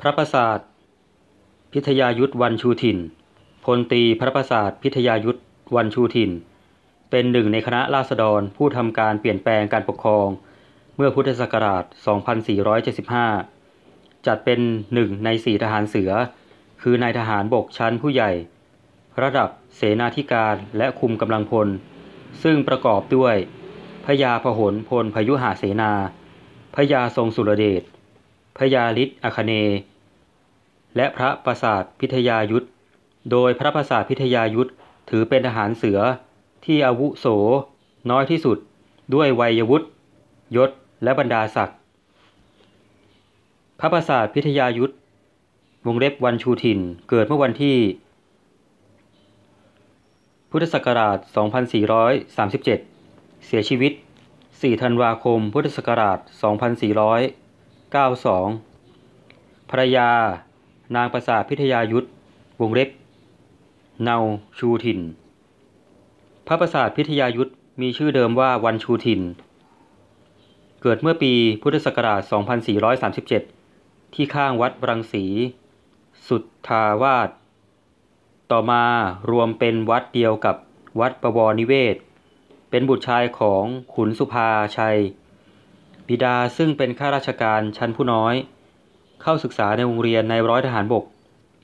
พระประสาทพิทยายุทธวันชูถิ่นพลตีพระประสาทพิทยายุทธวันชูถิ่นเป็นหนึ่งในคณะราษฎรผู้ทำการเปลี่ยนแปลงการปกครองเมื่อพุทธศักราช 2475 จัดเป็นหนึ่งในสี่ทหารเสือ คือนายทหารบกชั้นผู้ใหญ่ ระดับเสนาธิการและคุมกำลังพล ซึ่งประกอบด้วยพญยาพหลพลพยุหาเสนาพญยาทรงสุรเดชพญยาฤทธิ์อคเนและพระประสาทพิทยายุทธ โดยพระประสาทพิทยายุทธถือเป็นทหารเสือที่อาวุโส น้อยที่สุด ด้วยวัยวุฒิยศและบรรดาศักดิ์ พระประสาทพิทยายุทธ วงเล็บวันชูถิ่นเกิดเมื่อวันที่ พุทธศักราช 2437 เสียชีวิต 4 ธันวาคม พุทธศักราช 2492 ภรรยานางประสาทพิทยายุทธวงเล็บเนาชูถิ่นพระประสาทพิทยายุทธมีชื่อเดิมว่าวันชูถิ่น เกิดเมื่อปีพุทธศักราช 2437 ที่ข้างวัดรังสีสุทธาวาสต่อมารวมเป็นวัดเดียวกับวัดประวรนิเวศ เป็นบุตรชายของขุนสุภาชัย บิดาซึ่งเป็นข้าราชการชั้นผู้น้อยเข้าศึกษาในโรงเรียนในร้อยทหารบก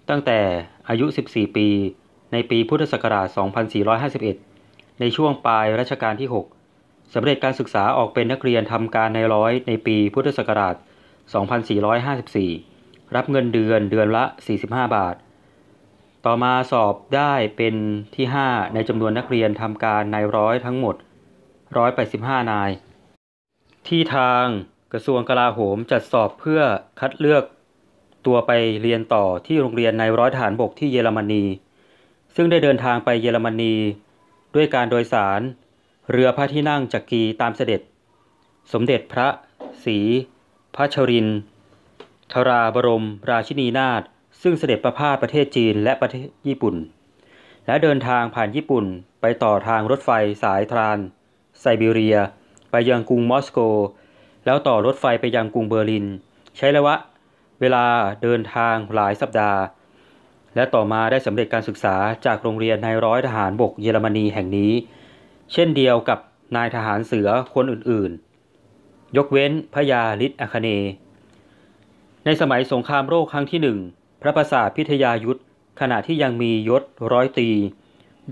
ตั้งแต่อายุ 14 ปี ในปีพุทธศักราช 2451 ในช่วงปลายรัชกาลที่ 6สำเร็จการศึกษาออกเป็นนักเรียนทำการในร้อย ในปีพุทธศักราช 2454 รับเงินเดือนเดือนละ 45 บาท ต่อมาสอบได้เป็นที่ 5 ในจำนวนนักเรียนทำการในร้อยทั้งหมด 185 นาย ที่ทางกระทรวงกลาโหมจัดสอบเพื่อคัดเลือกตัวไปเรียนต่อที่โรงเรียนในร้อยฐานบกที่เยอรมนี ซึ่งได้เดินทางไปเยอรมนีด้วยการโดยสาร เรือพระที่นั่งจักรีตามเสด็จ สมเด็จพระศรีพระชรินทราบรมราชินีนาถ ซึ่งเสด็จประพาสประเทศจีนและประเทศญี่ปุ่น และเดินทางผ่านญี่ปุ่นไปต่อทางรถไฟสายทราน ไซบีเรีย ไปยังกรุงมอสโกแล้วต่อรถไฟไปยังกรุงเบอร์ลิน ใช้ระยะเวลาเดินทางหลายสัปดาห์ และต่อมาได้สำเร็จการศึกษาจากโรงเรียนนายร้อยทหารบกเยอรมนีแห่งนี้ เช่นเดียวกับนายทหารเสือคนอื่นๆ ยกเว้นพระยาฤทธิ์อคเน ในสมัยสงครามโลกครั้งที่หนึ่ง พระประสาทพิทยายุทธขณะที่ยังมียศร้อยตี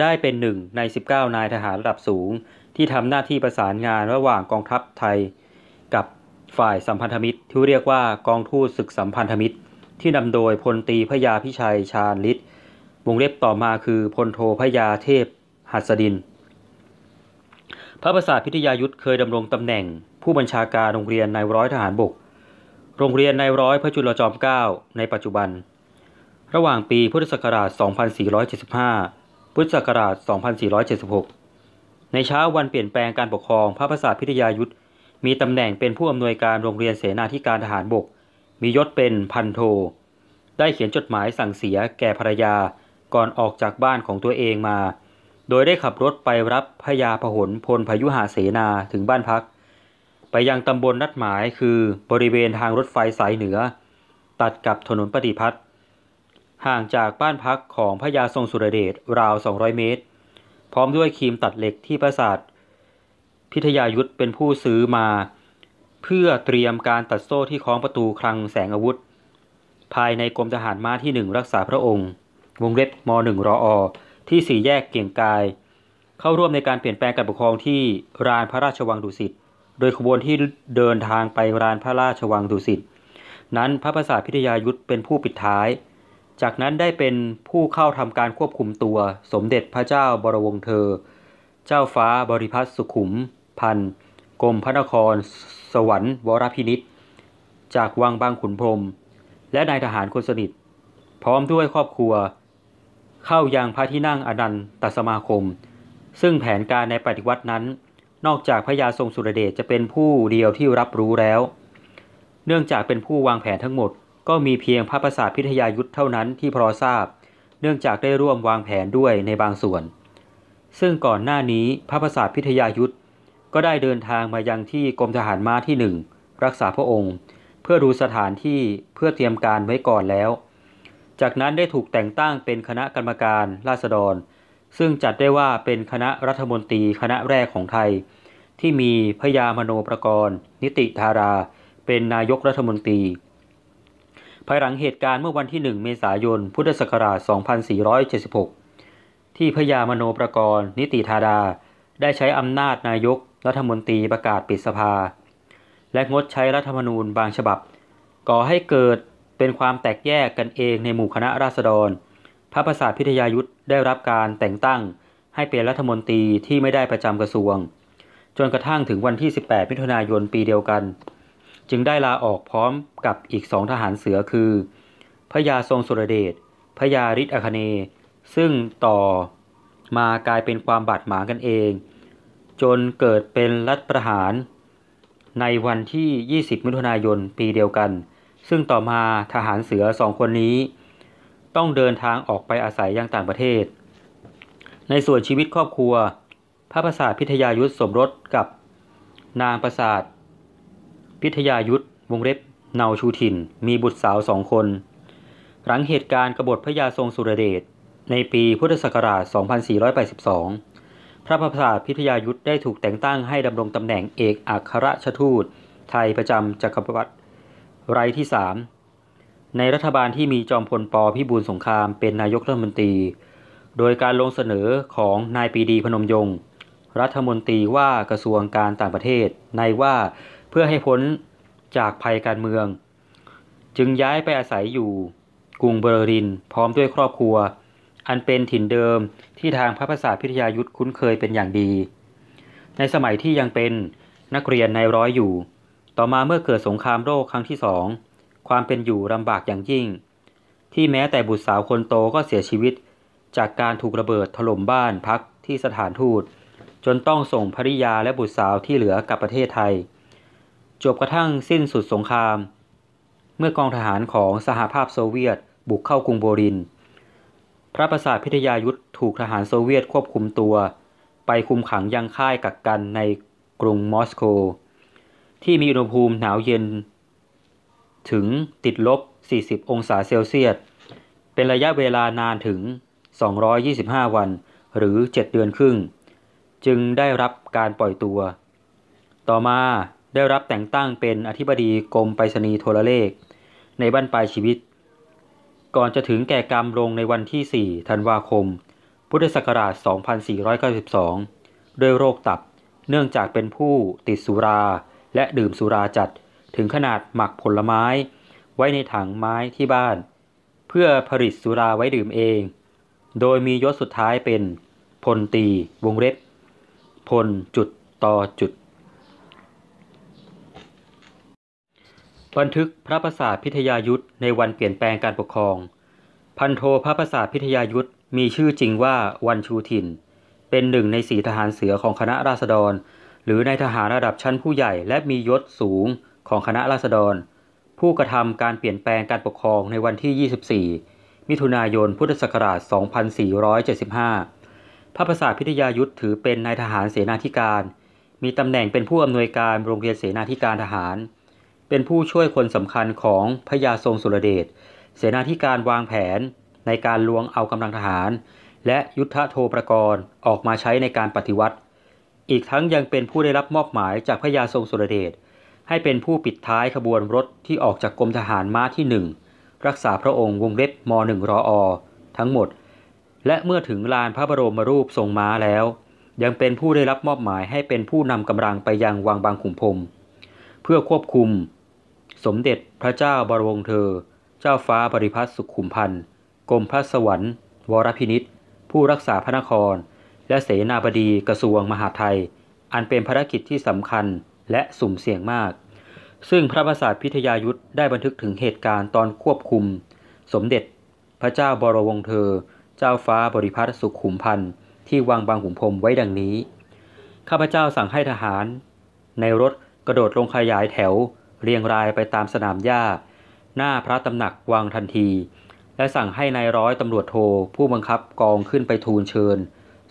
ได้เป็นหนึ่งใน 19 นายทหารระดับสูงที่ทำหน้าที่ประสานงานระหว่างกองทัพไทยฝ่ายสัมพันธมิตรที่เรียกว่ากองทูตศึกสัมพันธมิตร ที่นำโดยพลตีพยาพิชัยชาญฤทธิ์วงเล็บต่อมาคือพลโทพยาเทพหัสดิน พระประสาทพิทยายุทธเคยดำรงตำแหน่งผู้บัญชาการโรงเรียนนายร้อยทหารบกโรงเรียนนายร้อยพระจุลจอมเกล้าในปัจจุบัน ระหว่างปีพุทธศักราช 2475 พุทธศักราช 2476 ในเช้าวันเปลี่ยนแปลงการปกครองพระประสาทพิทยายุทธมีตำแหน่งเป็นผู้อำนวยการโรงเรียนเสนาธิการทหารบก มียศเป็นพันโท ได้เขียนจดหมายสั่งเสียแก่ภรรยาก่อนออกจากบ้านของตัวเองมา โดยได้ขับรถไปรับพยาพหลพลพยุหาเสนาถึงบ้านพัก ไปยังตำบลนัดหมายคือบริเวณทางรถไฟสายเหนือ ตัดกับถนนปฏิพัฒน์ห่างจากบ้านพักของพรยาทรงสุรเดชราว 200 เมตร พร้อมด้วยครีมตัดเหล็กที่ประสาทพิทยายุทธเป็นผู้ซื้อมาเพื่อเตรียมการตัดโซ่ที่คล้องประตูคลังแสงอาวุธ ภายในกรมทหารม้าที่หนึ่งรักษาพระองค์ วงเล็บมหนึ่งรออที่สี่แยกเกียงกาย เข้าร่วมในการเปลี่ยนแปลงการปกครองที่รานพระราชวังดุสิตโดยขบวนที่เดินทางไปรานพระราชวังดุสิตนั้นพระระสาพิทยายุทธเป็นผู้ปิดท้าย จากนั้นได้เป็นผู้เข้าทำการควบคุมตัว สมเด็จพระเจ้าบรวงเธอ เจ้าฟ้าบริพัตรสุขุมพันกรมพระนคร สวรรค์วรพินิษจากวังบางขุนพรม และนายทหารคนสนิท พร้อมด้วยครอบครัว เข้ายังพระที่นั่งอนันตสมาคม ซึ่งแผนการในปฏิวัตินั้น นอกจากพระยาทรงสุรเดช จะเป็นผู้เดียวที่รับรู้แล้ว เนื่องจากเป็นผู้วางแผนทั้งหมด ก็มีเพียงพระประสาทพิทยายุทธเท่านั้นที่พอทราบ เนื่องจากได้ร่วมวางแผนด้วยในบางส่วน ซึ่งก่อนหน้านี้พระประสาทพิทยายุทธก็ได้เดินทางมายังที่กรมทหารม้าที่ 1 รักษาพระองค์ เพื่อดูสถานที่เพื่อเตรียมการไว้ก่อนแล้ว จากนั้นได้ถูกแต่งตั้งเป็นคณะกรรมการราษฎร ซึ่งจัดได้ว่าเป็นคณะรัฐมนตรี คณะแรกของไทย ที่มีพยามโนประกรณ์นิติธารา เป็นนายกรัฐมนตรี ภายหลังเหตุการณ์เมื่อวันที่ 1 เมษายนพุทธศักราช 2476 ที่พยามโนประกรณ์นิติธาราได้ใช้อำนาจนายกรัฐมนตรีประกาศปิดสภา และงดใช้รัฐธรรมนูญบางฉบับ ก่อให้เกิดเป็นความแตกแยกกันเองในหมู่คณะราษฎร พระประสาทพิทยายุทธได้รับการแต่งตั้ง ให้เป็นรัฐมนตรีที่ไม่ได้ประจำกระทรวง จนกระทั่งถึงวันที่ 18มิถุนายนปีเดียวกัน จึงได้ลาออกพร้อมกับอีกสองทหารเสือคือพระยาทรงสุรเดชพระยาฤทธิ์อคเนซึ่งต่อมากลายเป็นความบาดหมางกันเองจนเกิดเป็นรัฐประหารในวันที่ 20 มิถุนายน ปีเดียวกัน ซึ่งต่อมาทหารเสือสองคนนี้ ต้องเดินทางออกไปอาศัยยังต่างประเทศ ในส่วนชีวิตครอบครัว พระประสาทพิทยายุทธสมรสกับนางประสาท พิทยายุทธวงเล็บ เนาชูถิ่น มีบุตรสาวสองคน หลังเหตุการณ์กบฏพระยาทรงสุรเดช ในปีพุทธศักราช 2482พระประสาทพิทยายุทธได้ถูกแต่งตั้งให้ดำรงตำแหน่งเอกอัครราชทูต ไทยประจำจักรวรรดิไรที่สามในรัฐบาลที่มีจอมพล ป พิบูลสงครามเป็นนายกรัฐมนตรี โดยการลงเสนอของนายปีดีพนมยง รัฐมนตรีว่ากระทรวงการต่างประเทศ ในว่าเพื่อให้พ้นจากภัยการเมือง จึงย้ายไปอาศัยอยู่ กรุงเบอร์ลิน พร้อมด้วยครอบครัวอันเป็นถิ่นเดิมที่ทางพระภาษาพิทยายุทธคุ้นเคยเป็นอย่างดี ในสมัยที่ยังเป็นนักเรียนในร้อยอยู่ ต่อมาเมื่อเกิดสงครามโลกครั้งที่สองความเป็นอยู่ลำบากอย่างยิ่ง ที่แม้แต่บุตรสาวคนโตก็เสียชีวิต จากการถูกระเบิดถล่มบ้านพักที่สถานทูต จนต้องส่งภริยาและบุตรสาวที่เหลือกลับประเทศไทยจบกระทั่งสิ้นสุดสงคราม เมื่อกองทหารของสหภาพโซเวียตบุกเข้ากรุงโบรินพระประสาทพิทยายุทธถูกทหารโซเวียตควบคุมตัว ไปคุมขังยังค่ายกักกันในกรุงมอสโก ที่มีอุณหภูมิหนาวเย็น ถึงติดลบ 40 องศาเซลเซียส เป็นระยะเวลานานถึง 225 วันหรือ 7 เดือนครึ่ง จึงได้รับการปล่อยตัว ต่อมาได้รับแต่งตั้งเป็นอธิบดีกรมไปรษณีย์โทรเลข ในบ้านปลายชีวิตก่อนจะถึงแก่กรรมลงในวันที่ 4 ธันวาคม พุทธศักราช 2492ด้วยโรคตับ เนื่องจากเป็นผู้ติดสุราและดื่มสุราจัด ถึงขนาดหมักผลไม้ไว้ในถังไม้ที่บ้าน เพื่อผลิตสุราไว้ดื่มเอง โดยมียศสุดท้ายเป็นพลตีวงเล็บพลจุดต่อจุดบันทึกพระประสาทพิทยายุทธในวันเปลี่ยนแปลงการปกครอง พันโทพระประสาทพิทยายุทธมีชื่อจริงว่าวันชูถิ่น เป็นหนึ่งในสีทหารเสือของคณะราษฎร หรือในทหารระดับชั้นผู้ใหญ่และมียศสูงของคณะราษฎร ผู้กระทำการเปลี่ยนแปลงการปกครองในวันที่ 24 มิถุนายนพุทธศักราช 2475 พระประสาทพิทยายุทธถือเป็นนายทหารเสนาธิการ มีตำแหน่งเป็นผู้อำนวยการโรงเรียนเสนาธิการทหารเป็นผู้ช่วยคนสำคัญของพระยาทรงสุรเดช เสนาธิการวางแผน ในการลวงเอากำลังทหาร และยุทธโทประกรณ์ออกมาใช้ในการปฏิวัติ อีกทั้งยังเป็นผู้ได้รับมอบหมายจากพระยาทรงสุรเดชให้เป็นผู้ปิดท้ายขบวนรถที่ออกจากกรมทหารม้าที่ 1รักษาพระองค์วงเล็บม .1 รออทั้งหมด และเมื่อถึงลานพระบรมรูปทรงม้าแล้ว ยังเป็นผู้ได้รับมอบหมายให้เป็นผู้นำกำลังไปยังวังบางขุนพรมเพื่อควบคุมสมเด็จพระเจ้าบรวงเธอ เจ้าฟ้าบริพัตรสุขุมพันธ์กรมพระสวรรค์ วรพินิษผู้รักษาพระนคร และเสนาบดีกระทรวงมหาดไทย อันเป็นภารกิจที่สำคัญและสุ่มเสี่ยงมาก ซึ่งพระประสาทพิทยายุทธได้บันทึกถึงเหตุการณ์ตอนควบคุม สมเด็จพระเจ้าบรวงเธอ เจ้าฟ้าบริพัตรสุขุมพันธ์ที่วางบางขุมพรมไว้ดังนี้ ข้าพเจ้าสั่งให้ทหาร ในรถกระโดดลงขยายแถวเรียงรายไปตามสนามหญ้าหน้าพระตำหนักวางทันที และสั่งให้นายร้อยตำรวจโทผู้บังคับกองขึ้นไปทูลเชิญ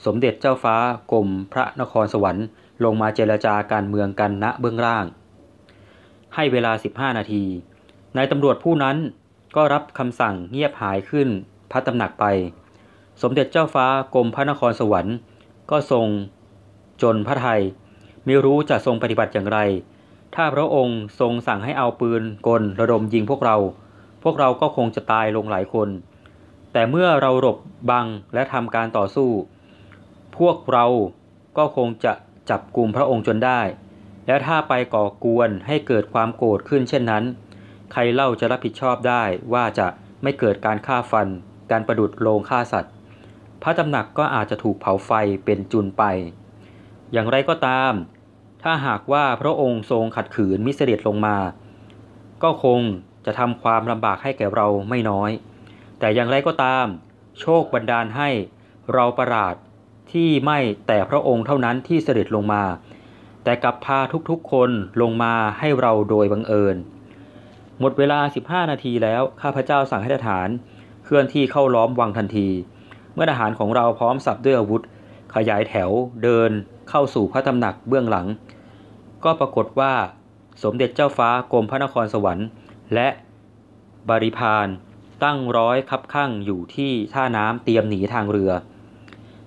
สมเด็จเจ้าฟ้ากรมพระนครสวรรค์ ลงมาเจรจาการเมืองกันณเบื้องล่าง ให้เวลา 15 นาทีนายตำรวจผู้นั้นก็รับคำสั่งเงียบหายขึ้นพระตำหนักไป สมเด็จเจ้าฟ้ากรมพระนครสวรรค์ ก็ทรงจนพระไทยไม่รู้จะทรงปฏิบัติอย่างไรถ้าพระองค์ทรงสั่งให้เอาปืนกลระดมยิงพวกเรา พวกเราก็คงจะตายลงหลายคน แต่เมื่อเราหลบบังและทำการต่อสู้ พวกเราก็คงจะจับกลุ่มพระองค์จนได้ และถ้าไปก่อกวนให้เกิดความโกรธขึ้นเช่นนั้น ใครเล่าจะรับผิดชอบได้ว่าจะไม่เกิดการฆ่าฟัน การประดุดโลงฆ่าสัตว์ พระตำหนักก็อาจจะถูกเผาไฟเป็นจุนไป อย่างไรก็ตามถ้าหากว่าพระองค์ทรงขัดขืนมิเสดจลงมา ก็คงจะทำความลำบากให้แก่เราไม่น้อย แต่อย่างไรก็ตาม โชคบันดาลให้เราประหลาดที่ไม่แต่พระองค์เท่านั้นที่เสด็จลงมา แต่กลับพาทุกๆคนลงมาให้เราโดยบังเอิญ หมดเวลา 15 นาทีแล้ว ข้าพเจ้าสั่งให้ทหารเคลื่อนที่เข้าล้อมวังทันที เมื่อทหารของเราพร้อมสับด้วยอาวุธ ขยายแถวเดินเข้าสู่พระตำหนักเบื้องหลังก็ปรากฏว่าสมเด็จเจ้าฟ้ากรมพระนครสวรรค์ และบริพานตั้งร้อยคับข้างอยู่ที่ท่าน้ำเตรียมหนีทางเรือ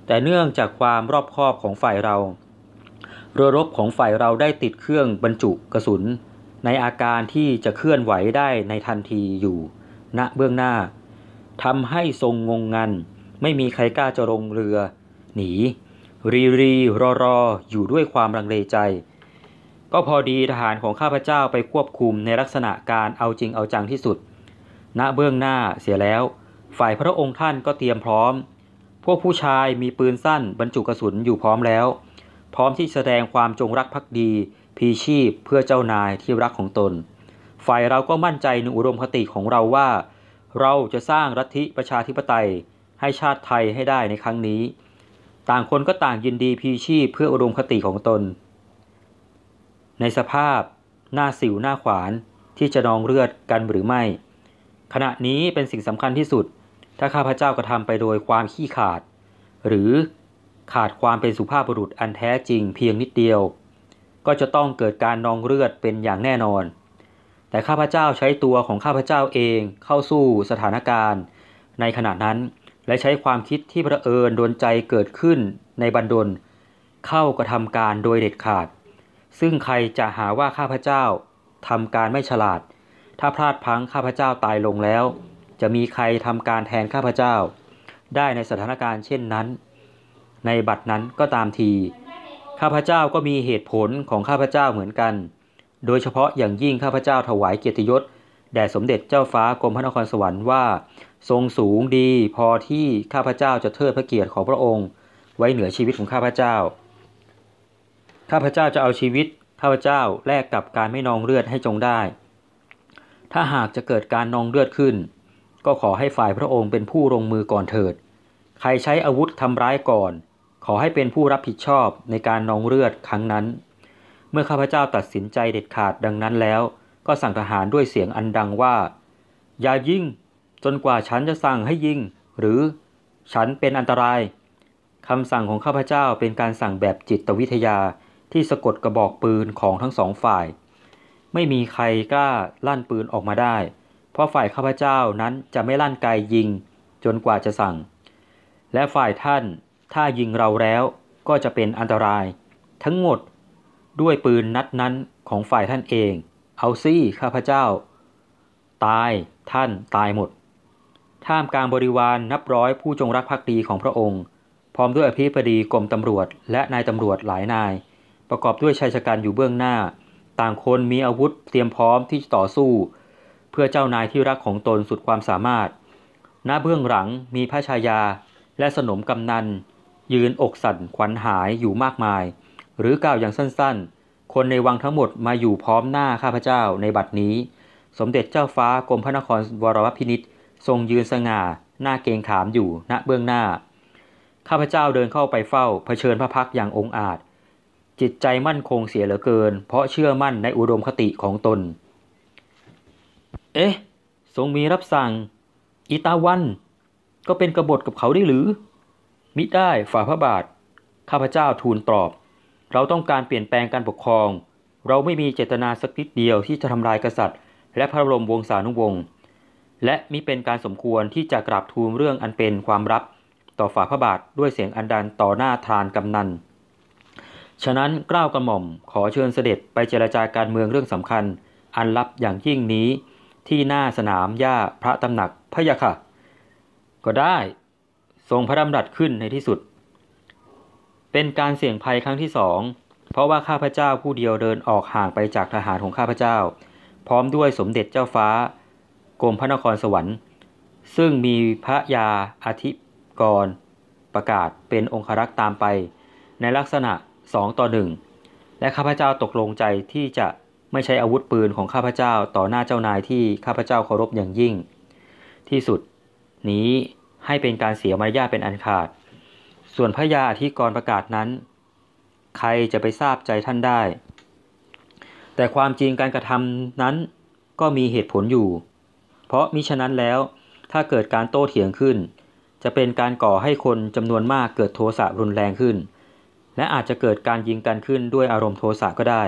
แต่เนื่องจากความรอบคอบของฝ่ายเราเรือรบของฝ่ายเราได้ติดเครื่องบรรจุ กระสุน ในอาการที่จะเคลื่อนไหวได้ในทันทีอยู่ณนะเบื้องหน้าทำให้ทรงงงงัน ไม่มีใครกล้าจะลงเรือ หนี รีรีรอรออยู่ด้วยความรังเลใจก็พอดีทหารของข้าพเจ้าไปควบคุมในลักษณะการเอาจริงเอาจังที่สุด ณ เบื้องหน้าเสียแล้ว ฝ่ายพระองค์ท่านก็เตรียมพร้อม พวกผู้ชายมีปืนสั้นบรรจุกระสุนอยู่พร้อมแล้ว พร้อมที่แสดงความจงรักภักดี พีชีพเพื่อเจ้านายที่รักของตน ฝ่ายเราก็มั่นใจในอุดมคติของเราว่า เราจะสร้างรัฐิประชาธิปไตยให้ชาติไทยให้ได้ในครั้งนี้ ต่างคนก็ต่างยินดีพีชีพเพื่ออุดมคติของตนในสภาพหน้าสิวหน้าขวานที่จะนองเลือดกันหรือไม่ ขณะนี้เป็นสิ่งสำคัญที่สุด ถ้าข้าพเจ้ากระทำไปโดยความขี้ขาด หรือขาดความเป็นสุภาพบุรุษอันแท้จริงเพียงนิดเดียว ก็จะต้องเกิดการนองเลือดเป็นอย่างแน่นอน แต่ข้าพเจ้าใช้ตัวของข้าพเจ้าเองเข้าสู้สถานการณ์ ในขณะนั้นและใช้ความคิดที่พระเอิญโดนใจเกิดขึ้นในบันดล เข้ากระทำการโดยเด็ดขาดซึ่งใครจะหาว่าข้าพเจ้าทำการไม่ฉลาด ถ้าพลาดพังข้าพเจ้าตายลงแล้ว จะมีใครทำการแทนข้าพเจ้า ได้ในสถานการณ์เช่นนั้น ในบัตรนั้นก็ตามที ข้าพเจ้าก็มีเหตุผลของข้าพเจ้าเหมือนกัน โดยเฉพาะอย่างยิ่งข้าพเจ้าถวายเกียรติยศแด่สมเด็จเจ้าฟ้ากรมพระนครสวรรค์ว่า ทรงสูงดีพอที่ข้าพเจ้าจะเทิดพระเกียรติของพระองค์ไว้เหนือชีวิตของข้าพเจ้าข้าพเจ้าจะเอาชีวิตข้าพเจ้าแลกกับการไม่นองเลือดให้จงได้ ถ้าหากจะเกิดการนองเลือดขึ้น ก็ขอให้ฝ่ายพระองค์เป็นผู้ลงมือก่อนเถิด ใครใช้อาวุธทำร้ายก่อน ขอให้เป็นผู้รับผิดชอบในการนองเลือดครั้งนั้น เมื่อข้าพเจ้าตัดสินใจเด็ดขาดดังนั้นแล้ว ก็สั่งทหารด้วยเสียงอันดังว่า อย่ายิงจนกว่าฉันจะสั่งให้ยิงหรือ ฉันเป็นอันตรายคำสั่งของข้าพเจ้าเป็นการสั่งแบบจิตวิทยาที่สะกดกระบอกปืนของทั้งสองฝ่าย ไม่มีใครกล้าลั่นปืนออกมาได้ เพราะฝ่ายข้าพเจ้านั้นจะไม่ลั่นไกยิง จนกว่าจะสั่ง และฝ่ายท่านถ้ายิงเราแล้วก็จะเป็นอันตราย ทั้งหมดด้วยปืนนัดนั้นของฝ่ายท่านเอง เอาซี่ข้าพเจ้า ตายท่านตายหมด ท่ามกลางบริวารนนับร้อยผู้จงรักภักดีของพระองค์ พร้อมด้วยอภิปดีกรมตำรวจและนายตำรวจหลายนายประกอบด้วยชายชะกันอยู่เบื้องหน้า ต่างคนมีอาวุธเตรียมพร้อมที่จะต่อสู้ เพื่อเจ้านายที่รักของตนสุดความสามารถ หน้าเบื้องหลังมีพระชายา และสนมกำนัน ยืนอกสั่นขวัญหายอยู่มากมาย หรือกล่าวอย่างสั้นๆ คนในวังทั้งหมดมาอยู่พร้อมหน้าข้าพเจ้าในบัดนี้ สมเด็จเจ้าฟ้ากรมพระนครวรวพินิษทรงยืนสง่าหน้าเกงขามอยู่ ณ เบื้องหน้า ข้าพเจ้าเดินเข้าไปเฝ้าเผชิญพระพักอย่างองอาจจิตใจมั่นคงเสียเหลือเกิน เพราะเชื่อมั่นในอุดมคติของตน เอ๊ะ ทรงมีรับสั่ง อิตาวัน ก็เป็นกบฏกับเขาได้หรือ มิได้ฝ่าพระบาท ข้าพเจ้าทูลตอบ เราต้องการเปลี่ยนแปลงการปกครอง เราไม่มีเจตนาสักนิดเดียวที่จะทำลายกษัตริย์ และพระบรมวงศานุวงศ์และมิเป็นการสมควรที่จะกราบทูลเรื่องอันเป็นความรับ ต่อฝ่าพระบาทด้วยเสียงอันดันต่อหน้าทานกำนันฉะนั้นกล้าวกระหม่อมขอเชิญเสด็จไปเจรจาการเมืองเรื่องสำคัญอันลับอย่างยิ่งนี้ที่หน้าสนามหญ้าพระตำหนักพะยาค่ะก็ได้ทรงพระดำรัสขึ้นในที่สุด เป็นการเสี่ยงภัยครั้งที่สองเพราะว่าข้าพเจ้าผู้เดียวเดินออกห่างไปจากทหารของข้าพเจ้า พร้อมด้วยสมเด็จเจ้าฟ้ากรมพระนครสวรรค์ ซึ่งมีพระยา อาธิกรประกาศเป็นองครักษ์ตามไปในลักษณะ2ต่อ1และข้าพเจ้าตกลงใจที่จะไม่ใช้อาวุธปืนของข้าพเจ้าต่อหน้าเจ้านายที่ข้าพเจ้าเคารพอย่างยิ่ง ที่สุดนี้ให้เป็นการเสียมารยาทเป็นอันขาด ส่วนพระยาที่กรประกาศนั้นใครจะไปทราบใจท่านได้ แต่ความจริงการกระทำนั้นก็มีเหตุผลอยู่ เพราะมิฉะนั้นแล้วถ้าเกิดการโต้เถียงขึ้น จะเป็นการก่อให้คนจำนวนมากเกิดโทสะรุนแรงขึ้นและอาจจะเกิดการยิงกันขึ้นด้วยอารมณ์โทสะก็ได้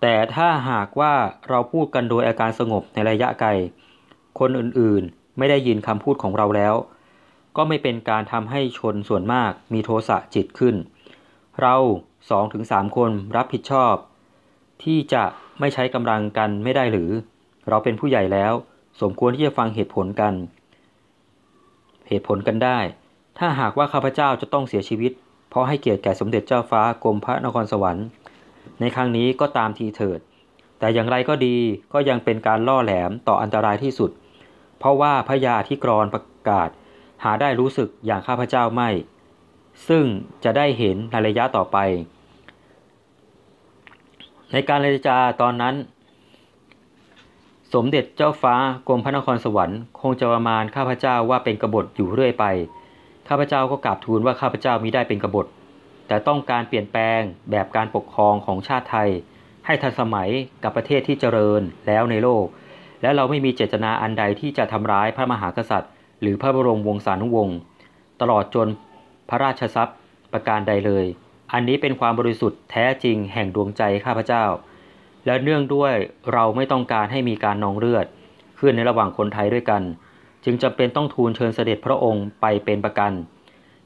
แต่ถ้าหากว่าเราพูดกันโดยอาการสงบในระยะไกล คนอื่นๆไม่ได้ยินคำพูดของเราแล้ว ก็ไม่เป็นการทำให้ชนส่วนมากมีโทสะจิตขึ้น เราสองถึงสามคนรับผิดชอบ ที่จะไม่ใช้กำลังกันไม่ได้หรือ เราเป็นผู้ใหญ่แล้ว สมควรที่จะฟังเหตุผลกัน เหตุผลกันได้ ถ้าหากว่าข้าพเจ้าจะต้องเสียชีวิตเพราะให้เกียรติแก่สมเด็จเจ้าฟ้ากรมพระนครสวรรค์ ในครั้งนี้ก็ตามทีเถิด แต่อย่างไรก็ดีก็ยังเป็นการล่อแหลมต่ออันตรายที่สุด เพราะว่าพระยาที่กรอนประกาศ หาได้รู้สึกอย่างข้าพเจ้าไม่ ซึ่งจะได้เห็นในระยะต่อไป ในการเลจาตอนนั้น สมเด็จเจ้าฟ้ากรมพระนครสวรรค์ คงจะประมาณข้าพเจ้าว่าเป็นกบฏอยู่เรื่อยไปข้าพเจ้าก็กราบทูลว่าข้าพเจ้ามีได้เป็นกบฏ แต่ต้องการเปลี่ยนแปลงแบบการปกครองของชาติไทย ให้ทันสมัยกับประเทศที่เจริญแล้วในโลก และเราไม่มีเจตนาอันใดที่จะทำร้ายพระมหากษัตริย์ หรือพระบรมวงศานุวงศ์ตลอดจนพระราชทรัพย์ประการใดเลย อันนี้เป็นความบริสุทธิ์แท้จริงแห่งดวงใจข้าพเจ้า และเนื่องด้วยเราไม่ต้องการให้มีการนองเลือดขึ้นในระหว่างคนไทยด้วยกันจึงจำเป็นต้องทูลเชิญเสด็จพระองค์ไปเป็นประกัน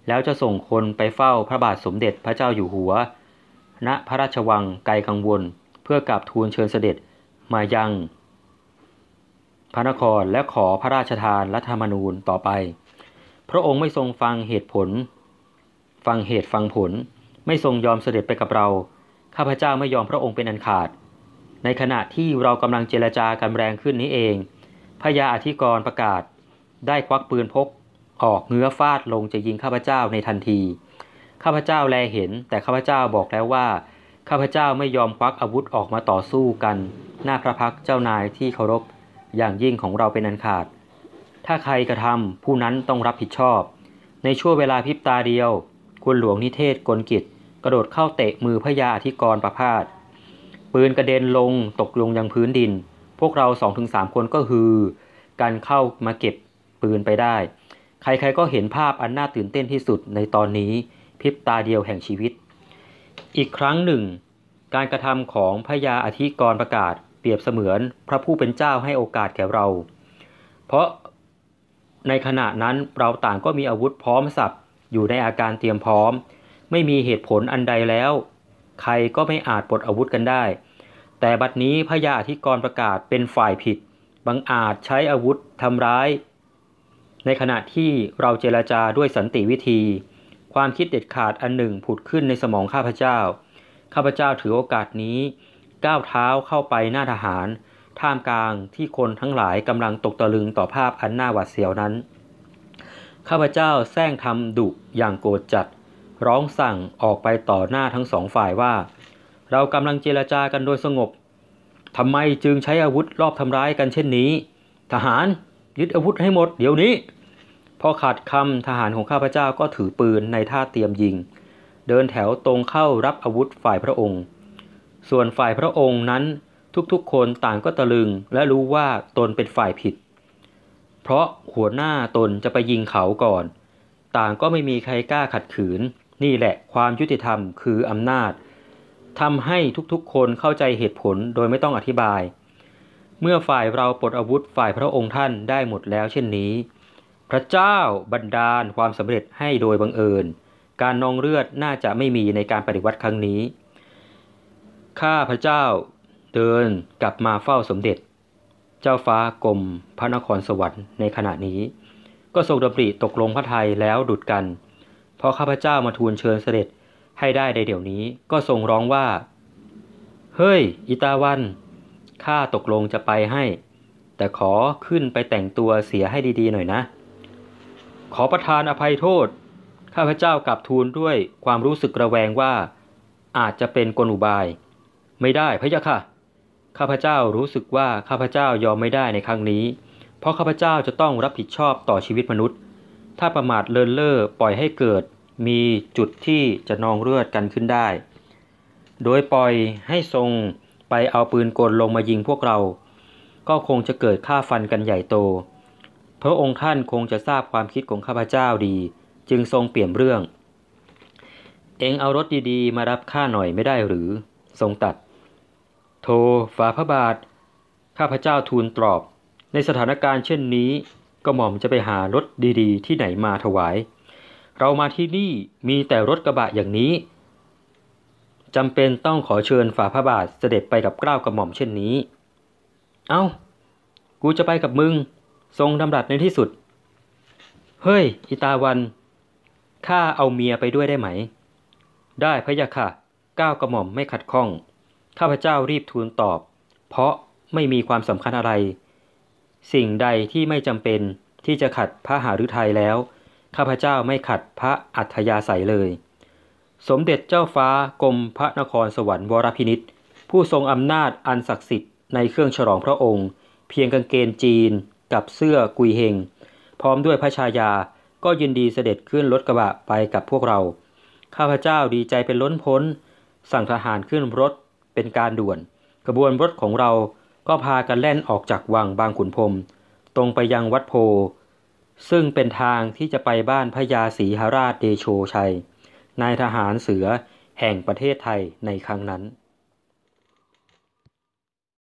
แล้วจะส่งคนไปเฝ้าพระบาทสมเด็จพระเจ้าอยู่หัว ณ พระราชวังไกลกังวล เพื่อกราบทูลเชิญเสด็จมายังพระนครและขอพระราชทานรัฐธรรมนูญต่อไป พระองค์ไม่ทรงฟังเหตุผล ฟังเหตุฟังผล ไม่ทรงยอมเสด็จไปกับเรา ข้าพเจ้าไม่ยอมพระองค์เป็นอันขาด ในขณะที่เรากำลังเจรจากันแรงขึ้นนี้เองพระยาอธิกรประกาศได้ควักปืนพก ออกเงื้อฟาดลงจะยิงข้าพเจ้าในทันที ข้าพเจ้าแลเห็น แต่ข้าพเจ้าบอกแล้วว่า ข้าพเจ้าไม่ยอมควักอาวุธออกมาต่อสู้กันหน้าพระพักเจ้านายที่เคารพ อย่างยิ่งของเราเป็นอันขาด ถ้าใครกระทำผู้นั้นต้องรับผิดชอบ ในช่วงเวลาพิบตาเดียวคุณหลวงนิเทศกลกิจกระโดดเข้าเตะมือพระยาอธิกรประพาสปืนกระเด็นลงตกลงยังพื้นดิน พวกเราสองถึงสามคนก็ฮือ การเข้ามาเก็บืนไปได้ ใครๆก็เห็นภาพอันน่าตื่นเต้นที่สุดในตอนนี้พิบตาเดียวแห่งชีวิต อีกครั้งหนึ่ง การกระทำของพระยาอธิกรประกาศเปรียบเสมือนพระผู้เป็นเจ้าให้โอกาสแก่เรา เพราะในขณะนั้นเราต่างก็มีอาวุธพร้อมสับ อยู่ในอาการเตรียมพร้อม ไม่มีเหตุผลอันใดแล้ว ใครก็ไม่อาจปลดอาวุธกันได้ แต่บัดนี้พระยาอธิกรประกาศเป็นฝ่ายผิด บังอาจใช้อาวุธทำร้ายในขณะที่เราเจรจาด้วยสันติวิธี ความคิดเด็ดขาดอันหนึ่งผุดขึ้นในสมองข้าพเจ้า ข้าพเจ้าถือโอกาสนี้ก้าวเท้าเข้าไปหน้าทหาร ท่ามกลางที่คนทั้งหลายกำลังตกตะลึงต่อภาพอันน่าหวาดเสียวนั้น ข้าพเจ้าแซงทำดุอย่างโกรธจัด ร้องสั่งออกไปต่อหน้าทั้งสองฝ่ายว่า เรากำลังเจรจากันโดยสงบทำไมจึงใช้อาวุธรอบทำร้ายกันเช่นนี้ ทหารยึดอาวุธให้หมด เดี๋ยวนี้พอขาดคำทหารของข้าพเจ้าก็ถือปืนในท่าเตรียมยิง เดินแถวตรงเข้ารับอาวุธฝ่ายพระองค์ ส่วนฝ่ายพระองค์นั้นทุกๆคนต่างก็ตะลึงและรู้ว่าตนเป็นฝ่ายผิด เพราะหัวหน้าตนจะไปยิงเขาก่อน ต่างก็ไม่มีใครกล้าขัดขืน นี่แหละความยุติธรรมคืออำนาจทำให้ทุกๆคนเข้าใจเหตุผลโดยไม่ต้องอธิบาย เมื่อฝ่ายเราปลดอาวุธฝ่ายพระองค์ท่านได้หมดแล้วเช่นนี้พระเจ้าบันดาลความสำเร็จให้โดยบังเอิญ การนองเลือดน่าจะไม่มีในการปฏิวัติครั้งนี้ ข้าพระเจ้าเดินกลับมาเฝ้าสมเด็จ เจ้าฟ้ากรมพระนครสวรรค์ในขณะนี้ ก็ทรงดำริตกลงพระทัยแล้วดุดกันพอข้าพระเจ้ามาทูลเชิญเสด็จให้ได้ในเดี๋ยวนี้ ก็ทรงร้องว่า เฮ้ย อิตาวันข้าตกลงจะไปให้ แต่ขอขึ้นไปแต่งตัวเสียให้ดีๆหน่อยนะขอประทานอภัยโทษ ข้าพเจ้ากลับทูลด้วยความรู้สึกระแวงว่าอาจจะเป็นกลอุบาย ไม่ได้พระยาค่ะ ข้าพเจ้ารู้สึกว่าข้าพเจ้ายอมไม่ได้ในครั้งนี้ เพราะข้าพเจ้าจะต้องรับผิดชอบต่อชีวิตมนุษย์ ถ้าประมาทเลินเล่อปล่อยให้เกิด มีจุดที่จะนองเลือดกันขึ้นได้ โดยปล่อยให้ทรงไปเอาปืนกลลงมายิงพวกเรา ก็คงจะเกิดฆ่าฟันกันใหญ่โตพระองค์ท่านคงจะทราบความคิดของข้าพเจ้าดี จึงทรงเปลี่ยนเรื่อง เองเอารถดีๆ มารับข้าหน่อยไม่ได้หรือ ทรงตัด โทฝาพระบาทข้าพเจ้าทูลตรอบ ในสถานการณ์เช่นนี้ก็หม่อมจะไปหารถดีๆ ที่ไหนมาถวาย เรามาที่นี่มีแต่รถกระบะอย่างนี้จำเป็นต้องขอเชิญฝ่าพระบาทเสด็จไปกับเกล้ากระหม่อมเช่นนี้ เอา้า กูจะไปกับมึงทรงดำรัสในที่สุด เฮ้ย อิตาวัน ข้าเอาเมียไปด้วยได้ไหม ได้พระยะค่ะ ก้าวกระหม่อมไม่ขัดข้อง ข้าพเจ้ารีบทูลตอบ เพราะไม่มีความสำคัญอะไร สิ่งใดที่ไม่จำเป็นที่จะขัดพระหฤทัยแล้ว ข้าพเจ้าไม่ขัดพระอัธยาศัยเลย สมเด็จเจ้าฟ้ากรมพระนครสวรรค์วรพินิษผู้ทรงอำนาจอันศักดิ์สิทธิ์ในเครื่องฉลองพระองค์ เพียงกางเกงจีนกับเสื้อกุยเฮงพร้อมด้วยพระชายา ก็ยินดีเสด็จขึ้นรถกระบะไปกับพวกเรา ข้าพเจ้าดีใจเป็นล้นพ้น สั่งทหารขึ้นรถเป็นการด่วน กระบวนรถของเรา ก็พากันแล่นออกจากวังบางขุนพรมตรงไปยังวัดโพ ซึ่งเป็นทางที่จะไปบ้านพญาศรีหราชเดโชชัย นายทหารเสือแห่งประเทศไทยในครั้งนั้น